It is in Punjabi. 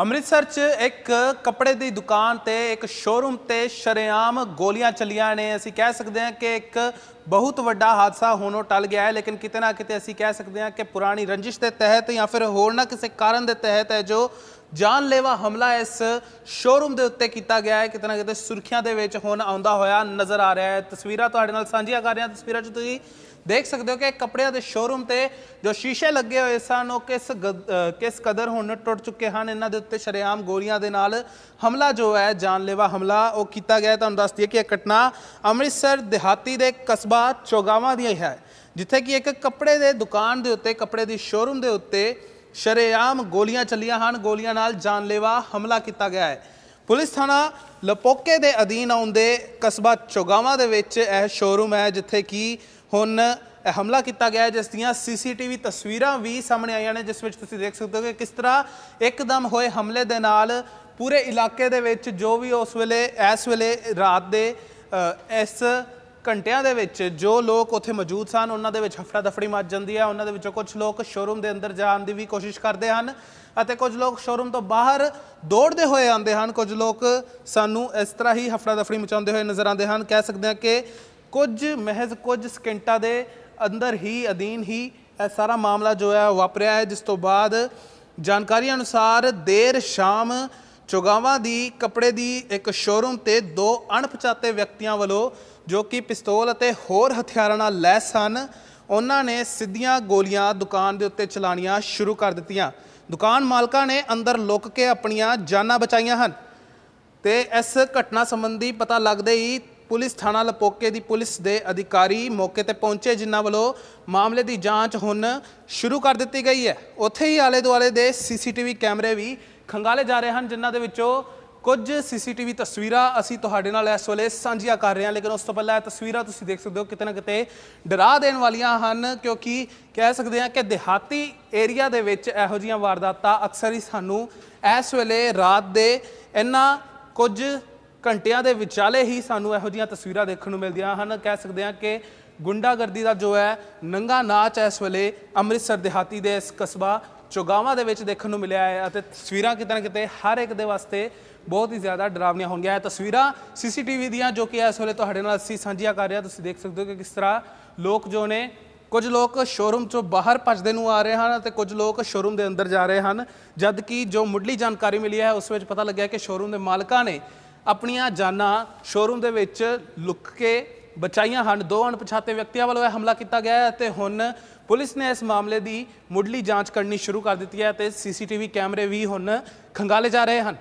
ਅੰਮ੍ਰਿਤਸਰ 'ਚ ਇੱਕ ਕੱਪੜੇ ਦੀ ਦੁਕਾਨ ਤੇ ਇੱਕ ਸ਼ੋਰੂਮ ਤੇ ਸ਼ਰਿਆਮ ਗੋਲੀਆਂ ਚੱਲੀਆਂ ਨੇ ਅਸੀਂ ਕਹਿ ਸਕਦੇ ਹਾਂ ਕਿ ਇੱਕ ਬਹੁਤ ਵੱਡਾ ਹਾਦਸਾ ਹੋਣੋਂ ਟਲ ਗਿਆ ਹੈ ਲੇਕਿਨ ਕਿਤੇ ਨਾ ਕਿਤੇ ਅਸੀਂ ਕਹਿ ਸਕਦੇ ਹਾਂ ਕਿ ਪੁਰਾਣੀ ਰੰਜਿਸ਼ ਦੇ ਤਹਿਤ ਜਾਂ ਫਿਰ ਹੋਰ ਨਾ ਕਿਸੇ ਕਾਰਨ ਦੇ ਤਹਿਤ ਹੈ ਜੋ ਜਾਨਲੇਵਾ ਹਮਲਾ ਇਸ ਸ਼ੋਰੂਮ ਦੇ ਉੱਤੇ ਕੀਤਾ ਗਿਆ ਹੈ ਕਿਤਨਾ ਕਿਤੇ ਸੁਰਖੀਆਂ ਦੇ ਵਿੱਚ ਹੁਣ ਆਉਂਦਾ ਹੋਇਆ ਨਜ਼ਰ ਆ ਰਿਹਾ ਹੈ ਤਸਵੀਰਾਂ ਤੁਹਾਡੇ ਨਾਲ ਸਾਂਝੀਆਂ ਕਰ ਰਿਹਾ ਤਸਵੀਰਾਂ 'ਚ ਤੁਸੀਂ ਦੇਖ ਸਕਦੇ ਹੋ ਕਿ ਕੱਪੜਿਆਂ ਦੇ ਸ਼ੋਰੂਮ ਤੇ ਜੋ ਸ਼ੀਸ਼ੇ ਲੱਗੇ ਹੋਏ ਸਨ ਉਹ ਕਿਸ ਕਿਸ ਕਦਰ ਹੁਣ ਟੁੱਟ ਚੁੱਕੇ ਹਨ ਇਹਨਾਂ ਦੇ ਉੱਤੇ ਸ਼ਰੇਆਮ ਗੋਲੀਆਂ ਦੇ ਨਾਲ ਹਮਲਾ ਜੋ ਹੈ ਜਾਨਲੇਵਾ ਹਮਲਾ ਉਹ ਕੀਤਾ ਗਿਆ ਤੁਹਾਨੂੰ ਦੱਸ ਦਈਏ ਕਿ ਇਹ ਘਟਨਾ ਅੰਮ੍ਰਿਤਸਰ ਦਿਹਾਤੀ ਦੇ ਕਸਬਾ ਚੋਗਾਵਾ ਦੀ ਹੈ ਜਿੱਥੇ ਕਿ ਇੱਕ ਕੱਪੜੇ ਦੇ ਦੁਕਾਨ ਦੇ ਉੱਤੇ ਕੱਪੜੇ ਦੀ ਸ਼ੋਰੂਮ ਦੇ ਉੱਤੇ ਸ਼ਰੇਆਮ ਗੋਲੀਆਂ ਚੱਲੀਆਂ ਹਨ ਗੋਲੀਆਂ ਨਾਲ ਜਾਨਲੇਵਾ ਹਮਲਾ ਕੀਤਾ ਗਿਆ ਹੈ ਪੁਲਿਸ ਥਾਣਾ ਲਪੋਕੇ ਦੇ ਅਧੀਨ ਆਉਂਦੇ ਕਸਬਾ ਚੋਗਾਵਾ ਦੇ ਵਿੱਚ ਇਹ ਸ਼ੋਰੂਮ ਹੈ ਜਿੱਥੇ ਕਿ ਹੁਣ ਇਹ ਹਮਲਾ ਕੀਤਾ ਗਿਆ ਹੈ ਜਿਸ ਦੀਆਂ ਸੀਸੀਟੀਵੀ ਤਸਵੀਰਾਂ ਵੀ ਸਾਹਮਣੇ ਆਈਆਂ ਨੇ ਜਿਸ ਵਿੱਚ ਤੁਸੀਂ ਦੇਖ ਸਕਦੇ ਹੋ ਕਿ ਕਿਸ ਤਰ੍ਹਾਂ ਇੱਕਦਮ ਹੋਏ ਹਮਲੇ ਦੇ ਨਾਲ ਪੂਰੇ ਇਲਾਕੇ ਦੇ ਵਿੱਚ ਜੋ ਵੀ ਉਸ ਵੇਲੇ ਇਸ ਵੇਲੇ ਰਾਤ ਦੇ ਇਸ ਘੰਟਿਆਂ ਦੇ ਵਿੱਚ ਜੋ ਲੋਕ ਉੱਥੇ ਮੌਜੂਦ ਸਨ ਉਹਨਾਂ ਦੇ ਵਿੱਚ ਹਫੜਾ ਦਫੜੀ ਮੱਚ ਜਾਂਦੀ ਹੈ ਉਹਨਾਂ ਦੇ ਵਿੱਚੋਂ ਕੁਝ ਲੋਕ ਸ਼ੋਰੂਮ ਦੇ ਅੰਦਰ ਜਾਣ ਦੀ ਵੀ ਕੋਸ਼ਿਸ਼ ਕਰਦੇ ਹਨ ਅਤੇ ਕੁਝ ਲੋਕ ਸ਼ੋਰੂਮ ਤੋਂ ਬਾਹਰ ਦੌੜਦੇ ਹੋਏ ਆਉਂਦੇ ਹਨ ਕੁਝ ਲੋਕ ਸਾਨੂੰ ਇਸ ਤਰ੍ਹਾਂ ਹੀ ਹਫੜਾ ਦਫੜੀ ਮਚਾਉਂਦੇ ਹੋਏ ਨਜ਼ਰ ਆਉਂਦੇ ਹਨ ਕਹਿ ਸਕਦੇ ਹਾਂ ਕਿ ਕੁਝ ਮਹਿਜ਼ ਕੁਝ ਸਕਿੰਟਾਂ ਦੇ ਅੰਦਰ ਹੀ ਅਦੀਨ ਹੀ ਇਹ ਸਾਰਾ ਮਾਮਲਾ ਜੋ ਹੈ ਵਾਪਰਿਆ ਹੈ ਜਿਸ ਤੋਂ ਬਾਅਦ ਜਾਣਕਾਰੀ ਅਨੁਸਾਰ ਦੇਰ ਸ਼ਾਮ ਚੁਗਾਵਾਂ ਦੀ ਕਪੜੇ ਦੀ ਇੱਕ ਸ਼ੋਰੂਮ ਤੇ ਦੋ ਅਣਪਛਾਤੇ ਵਿਅਕਤੀਆਂ ਵੱਲੋਂ ਜੋ ਕਿ ਪਿਸਤੌਲ ਅਤੇ ਹੋਰ ਹਥਿਆਰਾਂ ਨਾਲ ਲੈਸ ਹਨ ਉਹਨਾਂ ਨੇ ਸਿੱਧੀਆਂ ਗੋਲੀਆਂ ਦੁਕਾਨ ਦੇ ਉੱਤੇ ਚਲਾਣੀਆਂ ਸ਼ੁਰੂ ਕਰ ਦਿੱਤੀਆਂ ਦੁਕਾਨ ਮਾਲਕਾਂ ਨੇ ਅੰਦਰ ਲੁੱਕ ਕੇ ਆਪਣੀਆਂ ਜਾਨਾਂ ਬਚਾਈਆਂ ਹਨ ਤੇ ਇਸ ਘਟਨਾ ਸੰਬੰਧੀ ਪਤਾ ਲੱਗਦੇ ਹੀ ਪੁਲਿਸ ਥਾਣਾ ਲਪੋਕੇ ਦੀ ਪੁਲਿਸ ਦੇ ਅਧਿਕਾਰੀ ਮੌਕੇ ਤੇ ਪਹੁੰਚੇ ਜਿਨ੍ਹਾਂ ਵੱਲੋਂ ਮਾਮਲੇ ਦੀ ਜਾਂਚ ਹੁਣ ਸ਼ੁਰੂ ਕਰ ਦਿੱਤੀ ਗਈ ਹੈ ਉੱਥੇ ਹੀ ਆਲੇ ਦੁਆਲੇ ਦੇ ਸੀਸੀਟੀਵੀ ਕੈਮਰੇ ਵੀ ਖੰਗਾਲੇ ਜਾ ਰਹੇ ਹਨ ਜਿਨ੍ਹਾਂ ਦੇ ਵਿੱਚੋਂ ਕੁਝ ਸੀਸੀਟੀਵੀ ਤਸਵੀਰਾਂ ਅਸੀਂ ਤੁਹਾਡੇ ਨਾਲ ਇਸ ਵੇਲੇ ਸਾਂਝੀਆਂ ਕਰ ਰਹੇ ਹਾਂ ਲੇਕਿਨ ਉਸ ਤੋਂ ਪਹਿਲਾਂ ਇਹ ਤਸਵੀਰਾਂ ਤੁਸੀਂ ਦੇਖ ਸਕਦੇ ਹੋ ਕਿਤੇ ਨਾ ਕਿਤੇ ਡਰਾ ਦੇਣ ਵਾਲੀਆਂ ਹਨ ਕਿਉਂਕਿ ਕਹਿ ਸਕਦੇ ਹਾਂ ਕਿ ਦਿਹਾਤੀ ਏਰੀਆ ਦੇ ਵਿੱਚ ਇਹੋ ਜੀਆਂ ਵਾਰਦਾਤਾਂ ਅਕਸਰ ਹੀ ਸਾਨੂੰ ਇਸ ਵੇਲੇ ਰਾਤ ਦੇ ਇਹਨਾਂ ਕੁਝ ਘੰਟਿਆਂ ਦੇ ਵਿਚਾਲੇ ਹੀ ਸਾਨੂੰ ਇਹੋ ਜੀਆਂ ਤਸਵੀਰਾਂ ਦੇਖਣ ਨੂੰ ਮਿਲਦੀਆਂ ਹਨ ਕਹਿ ਸਕਦੇ ਹਾਂ ਕਿ ਗੁੰਡਾਗਰਦੀ ਦਾ ਜੋ ਹੈ ਨੰਗਾ ਨਾਚ ਇਸ ਵੇਲੇ ਅੰਮ੍ਰਿਤਸਰ ਦਿਹਾਤੀ ਦੇ ਇਸ ਕਸਬਾ ਚੁਗਾਵਾਂ ਦੇ ਵਿੱਚ ਦੇਖਣ ਨੂੰ ਮਿਲਿਆ ਹੈ ਅਤੇ ਤਸਵੀਰਾਂ ਕਿਤੇ ਨਾ ਕਿਤੇ ਹਰ ਇੱਕ ਦੇ ਵਾਸਤੇ ਬਹੁਤ ਹੀ ਜ਼ਿਆਦਾ ਡਰਾਵਨੀਆਂ ਹੋਣਗੀਆਂ ਹੈ ਤਸਵੀਰਾਂ ਸੀਸੀਟੀਵੀ ਦੀਆਂ ਜੋ ਕਿ ਇਸ ਵੇਲੇ ਤੁਹਾਡੇ ਨਾਲ ਅਸੀਂ ਸਾਂਝੀਆਂ ਕਰ ਰਹੇ ਤੁਸੀਂ ਦੇਖ ਸਕਦੇ ਹੋ ਕਿ ਕਿਸ ਤਰ੍ਹਾਂ ਲੋਕ ਜੋ ਨੇ ਕੁਝ ਲੋਕ ਸ਼ੋਰੂਮ ਤੋਂ ਬਾਹਰ ਭੱਜਦੇ ਨੂੰ ਆ ਰਹੇ ਹਨ ਅਤੇ ਕੁਝ ਲੋਕ ਸ਼ੋਰੂਮ ਦੇ ਅੰਦਰ ਜਾ ਰਹੇ ਹਨ ਜਦ ਕਿ ਜੋ ਮੁੱਢਲੀ ਜਾਣਕਾਰੀ ਮਿਲੀ ਹੈ ਉਸ ਵਿੱਚ ਪਤਾ ਲੱਗਿਆ ਕਿ ਸ਼ੋਰੂਮ ਦੇ ਮਾਲਕਾਂ ਨੇ ਆਪਣੀਆਂ ਜਾਨਾਂ ਸ਼ੋਰੂਮ ਦੇ ਵਿੱਚ ਲੁੱਕ ਕੇ ਬਚਾਈਆਂ ਹਨ ਦੋ ਅਣਪਛਾਤੇ ਵਿਅਕਤੀਆਂ ਵੱਲੋਂ ਇਹ ਹਮਲਾ ਕੀਤਾ ਗਿਆ ਹੈ ਤੇ ਹੁਣ ਪੁਲਿਸ ਨੇ ਇਸ ਮਾਮਲੇ ਦੀ ਮੁੱਢਲੀ ਜਾਂਚ ਕਰਨੀ ਸ਼ੁਰੂ ਕਰ ਦਿੱਤੀ ਹੈ ਤੇ ਸੀਸੀਟੀਵੀ ਕੈਮਰੇ ਵੀ ਹੁਣ ਖੰਗਾਲੇ ਜਾ ਰਹੇ ਹਨ